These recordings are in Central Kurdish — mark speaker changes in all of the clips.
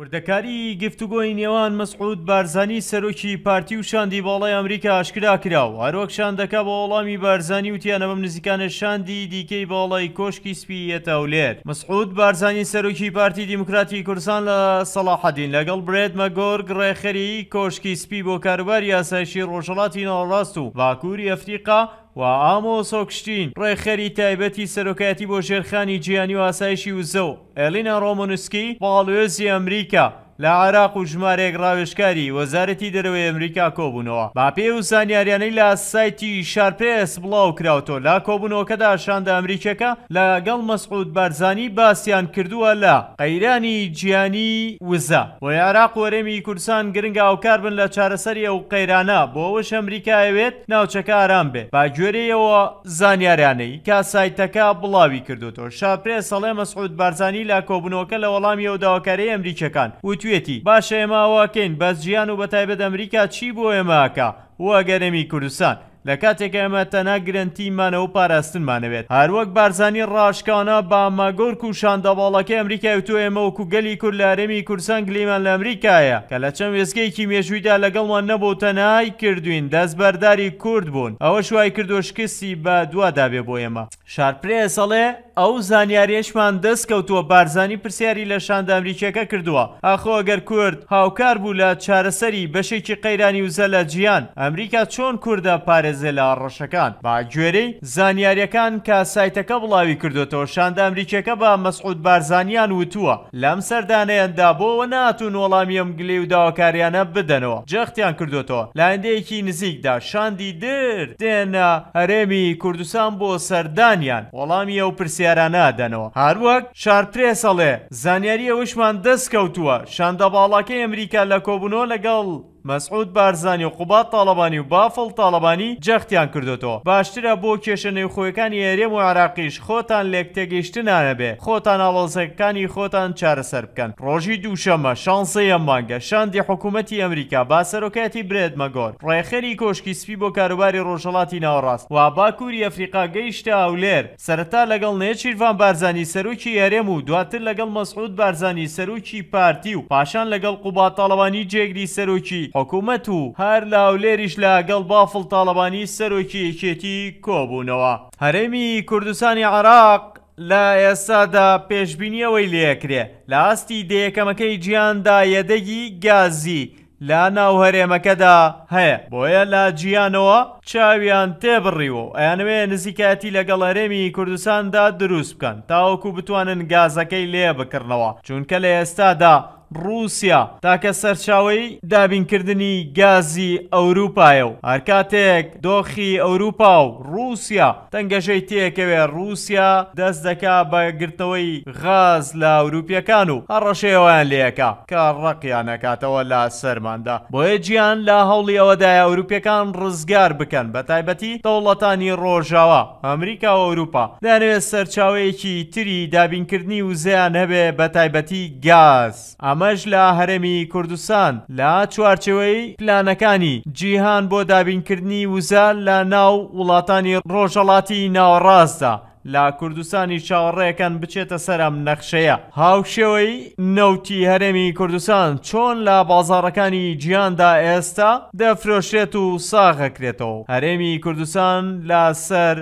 Speaker 1: وردەکاری گفتوگۆی نێوان مەسعود بارزانانی سەرۆکی پارتی و شاندی باڵی ئەمریکا ئاشکرا کرا و هەرۆکشان دەکا بە وەڵامی بارزانانی وتیانە بەم نزیکانە شاندی دیکەی باڵی کۆشکی سپیەتە ولێت مەسعود بارزانانی سەرۆکی پارتی دیموکراتی کورسان لە سەلاحەدین لەگەڵ برێت مەگۆرگ ڕێخەری کۆشکی سپی بۆ کاروباری یاسایشی ڕۆژەڵاتی ناڕاست و باکووری ئەفریقا و ئامۆسۆ کشتین ڕێخەری تایبەتی سەرۆکایەتی بۆ ژێرخانی گیانی و ئاسایشی وزە و ئەلینا ڕۆمۆنسکی باڵێزی ئەمریکا لە عراق و ژمارەیەک ڕاوێشکاری وەزارەتی دەرەوەی ئەمریکا کۆبوونەوە با پێ و زانیاریانەی لە سایتی شارپس بڵاو کراوتۆ لا کۆبوونەوەکەدا شاندە ئەمریکەکە لەگەڵ مەسعود بارزانانی باسییان کردووە لە قەیرانی گیانی وزە و عراق وەرەمی کورسان گرنگ ئاوکار بن لە چارەسەری ئەو قەیرانە بۆەوەش ئەمریکایەوێت ناوچەکە ئارام بێ با گوێرەیەوە زانیاریانەی کا سایتەکە بڵاوی کردوتۆ شاپرێ سەڵێ مەسعود بارزانانی لا کۆبنەوەکە لە وەڵامی ئەو داواکاری ئەمریکەکان وتی توێتی باشە ئێماواکەین بەس ژیان و بەتایبەت ئەمریکا چی بۆ ئێماکە وەگەرەمی کوردستان لە کاتێک ئەمە تەنە گرنتیمانەوە پاراستنمانەوێت هەروەک بارزانانی ڕاشکانە با مەگۆرک و شاندەباڵەکە ئەمریکای تو ئێمە وکو گەلی کورد لە ئەرێمی کورسان گلیمان لە ئەمریکایە کە لە چەند وێسکەیەکی مێژوویدا لەگەڵمان نەبوو تەنای کردوین دەستبەرداری کورد بوون ئەوە شوای کردۆشکسی بە دووادابێ بۆ ئێمە شارپرێ سەڵێ ئەو زانیاریشمان دەستکەوتووە بارزانانی پرسیاری لە شاندامریکیەکە کردووە ئاخۆ ئەگەر کورد هاوکار بوو لە چارەسەری بەشێکی قەیرانی وزە لە گیان ئەمریکا چۆن کووردە پارێز بەڕێزە لە ڕەشەکان با گوێرەی زانیاریەکان کە سایتەکە بڵاوی کردوێتەوە شاندە ئەمریکەکە بە مەسعود بارزانیان وتووە لەم سەردانەیەندا بۆەوە ناتون وەڵامیەم گلێ و داواکاریانە بدەنەوە جەختیان کردوێتەوە لاندەیەکی نزیکدا شاندی در دێنە هەرێمی کوردستان بۆ سەردانیان وەڵامی ئەو پرسیارانەدەنەوە هەروەک شارترێسەڵێ زانیاری ئەوشمان دەستکەوتووە شاندە باڵاکەی ئەمریکا لە کۆبوونەوە لەگەڵ مەسعود بارزانانی و قوبات تاالبانی و بافڵ تاالبانی جەختیان کردوەوە باشترە بۆ کێشە نەوخۆیەکانی ئێرێم و عراقیش خۆتان لێک تێگەیشتنانەبێ خۆتان ئاڵۆزەکانی خۆتان چارەسەر بکەن ڕۆژی دووشەمە شانسی ئەمانگە شاندی حکوومەتتی ئەمریکا باسەرۆکەتی برێت مەگۆر ڕێخەری کۆشکی سپی بۆ کاروباری ڕۆژەڵاتی ناوەڕاست و باکووری ئەفریقا گەیشتە ئاولێر سەرتا لەگەڵ نێچیروان بارزانانی سەرروکی ئێرێم و دواتر لەگەڵ مەسعود بارزانانی سەرروکی پارتی و پاشان لەگەڵ قوباتاڵەوانی جێگری سەرۆکی حکوومەت و هەر لاولێریش لە گەڵ بافڵ تاالبانی سەرۆکی یەکێتی کۆبوونەوە هەرێمی کوردستانی عراق لە ئێستادا پێشببینیەوەی لێکرێ لە ئاستی دەیەکەمەکەی گیاندا یەدەگی گازی لا ناو هەرێمەکەدا هەیە بۆیە لا گیانەوە چاویان تێبڕیوە ئەیانوێ نزیکەتی لەگەڵ هەرێمی کوردستاندا دروست بکەن تاوەکو بتوانن گازەکەی لێ بکردنەوە چونکە لە ئێستادا رووسیا تاکە سەرچاوی دابینکردنی گازی ئەوروپایە و هەرکاتێک دۆخی ئەوروپا و رووسیا تەنگەژەی تێکەوێ رووسیا دەست دەکا بەگرتەوەی غاز لە ئەوروپیەکان و هەڕەشێوەیان لێەکە کە ڕقیان نکاتەوە لە سەرماندا بۆیە گیان لە هەوڵی ئەوەدای ئەوروپیەکان ڕزگار بکەن بە تایبەتی دەوڵەتانی ڕۆژاوە ئەمریکا و ئەوروپا دەنوێت سەرچاوەیەکی تری دابینکردنی و زیان هەبێ بە تایبەتی گاز ئەمە ئەمەش لە هەرەمی کوردستان لا چوارچەوەی پلانەکانی جیهان بۆ دابینکردنی وزە لە ناو وڵاتانی ڕۆژەڵاتی ناوەڕاستدا. لا کوردستانی چاوەڕێەکان بچێتە سەرم نەخشەیە هاوشێوەی نەوتی هەرێمی کوردستان چۆن لە بازارەکانی گیاندا ئێستا دەفرۆشێت و ساغەکرێتەوە هەرێمی کوردستان لە سەر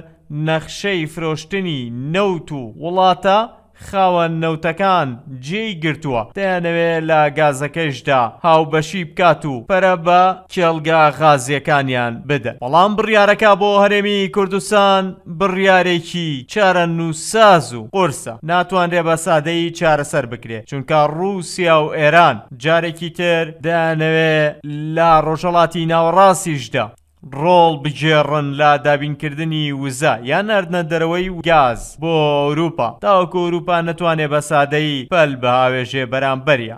Speaker 1: نەخشەی فرۆشتنی نەوت و وڵاتە خاوە نەوتەکان جێی گرتووە دەیانەوێ لە گازەکەشدا هاوبەشی بکات و پەرە بە کێڵگا غازیەکانیان بدە بەڵام بڕیارەکە بۆ هەرێمی کوردستان بڕیارێکی چارە نووساز و قرسە ناتوانرێ بە سادەی چارەسەر بکرێت چونکە رووسیا و ئێران جارێکی تر دەیانەوێ لە ڕۆژەڵاتی ناوەڕاستیشدا ڕۆڵ بجێڕن لا دابینکردنی وزە یان نردنە دەرەوەی گاز بۆ ئەوروپا تاوەکو ئەوروپا نەتوانێ بە سادەی پەل بە هاوێژێ بەرامبەریە